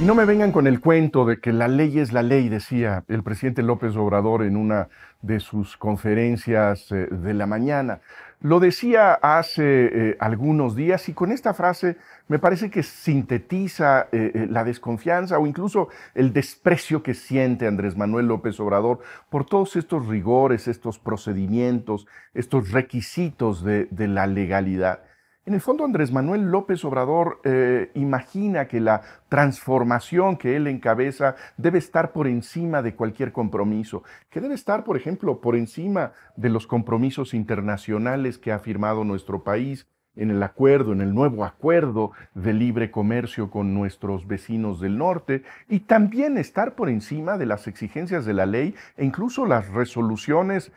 Y no me vengan con el cuento de que la ley es la ley, decía el presidente López Obrador en una de sus conferencias eh, de la mañana. Lo decía hace eh, algunos días y con esta frase me parece que sintetiza eh, la desconfianza o incluso el desprecio que siente Andrés Manuel López Obrador por todos estos rigores, estos procedimientos, estos requisitos de la legalidad. En el fondo, Andrés Manuel López Obrador eh, imagina que la transformación que él encabeza debe estar por encima de cualquier compromiso, que debe estar, por ejemplo, por encima de los compromisos internacionales que ha firmado nuestro país en el acuerdo, en el nuevo acuerdo de libre comercio con nuestros vecinos del norte, y también estar por encima de las exigencias de la ley e incluso las resoluciones de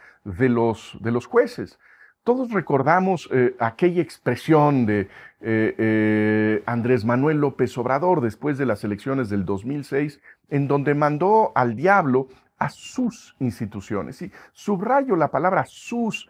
de los jueces. Todos recordamos eh, aquella expresión de eh, eh, Andrés Manuel López Obrador después de las elecciones del 2006, en donde mandó al diablo a sus instituciones. Y subrayo la palabra sus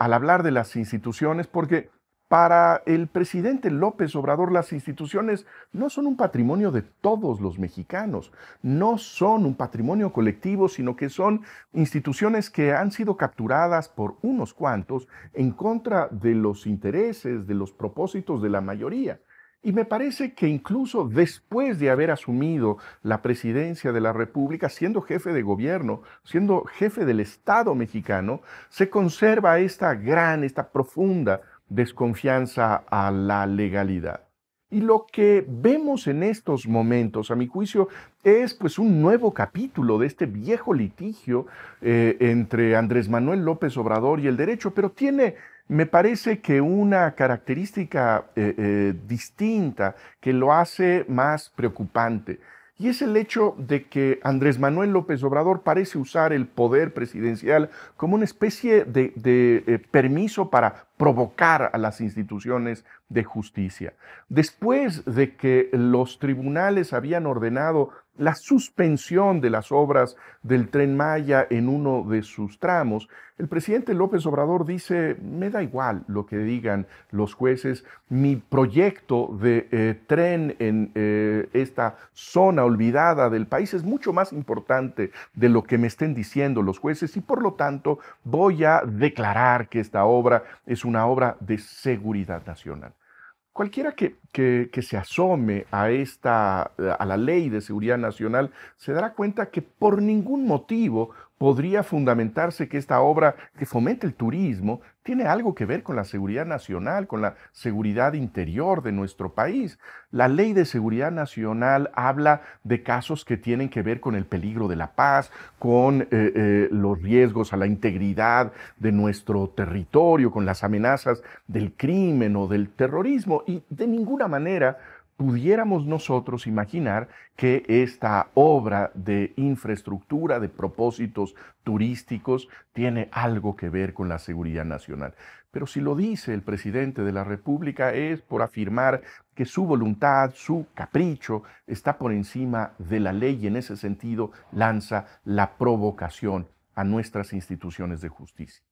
al hablar de las instituciones porque para el presidente López Obrador, las instituciones no son un patrimonio de todos los mexicanos, no son un patrimonio colectivo, sino que son instituciones que han sido capturadas por unos cuantos en contra de los intereses, de los propósitos de la mayoría. Y me parece que incluso después de haber asumido la presidencia de la República, siendo jefe de gobierno, siendo jefe del Estado mexicano, se conserva esta gran, esta profunda desconfianza a la legalidad. Y lo que vemos en estos momentos, a mi juicio, es pues un nuevo capítulo de este viejo litigio eh, entre Andrés Manuel López Obrador y el derecho, pero tiene, me parece que una característica eh, eh, distinta que lo hace más preocupante. Y es el hecho de que Andrés Manuel López Obrador parece usar el poder presidencial como una especie de, eh, permiso para provocar a las instituciones de justicia. Después de que los tribunales habían ordenado la suspensión de las obras del tren Maya en uno de sus tramos, el presidente López Obrador dice, me da igual lo que digan los jueces, mi proyecto de eh, tren en eh, esta zona olvidada del país es mucho más importante de lo que me estén diciendo los jueces y por lo tanto voy a declarar que esta obra es una obra de seguridad nacional. Cualquiera que, se asome a, esta, a la ley de seguridad nacional se dará cuenta que por ningún motivo podría fundamentarse que esta obra que fomenta el turismo tiene algo que ver con la seguridad nacional, con la seguridad interior de nuestro país. La ley de seguridad nacional habla de casos que tienen que ver con el peligro de la paz, con eh, eh, los riesgos a la integridad de nuestro territorio, con las amenazas del crimen o del terrorismo, y de ninguna manera pudiéramos nosotros imaginar que esta obra de infraestructura, de propósitos turísticos, tiene algo que ver con la seguridad nacional. Pero si lo dice el presidente de la República es por afirmar que su voluntad, su capricho está por encima de la ley y en ese sentido lanza la provocación a nuestras instituciones de justicia.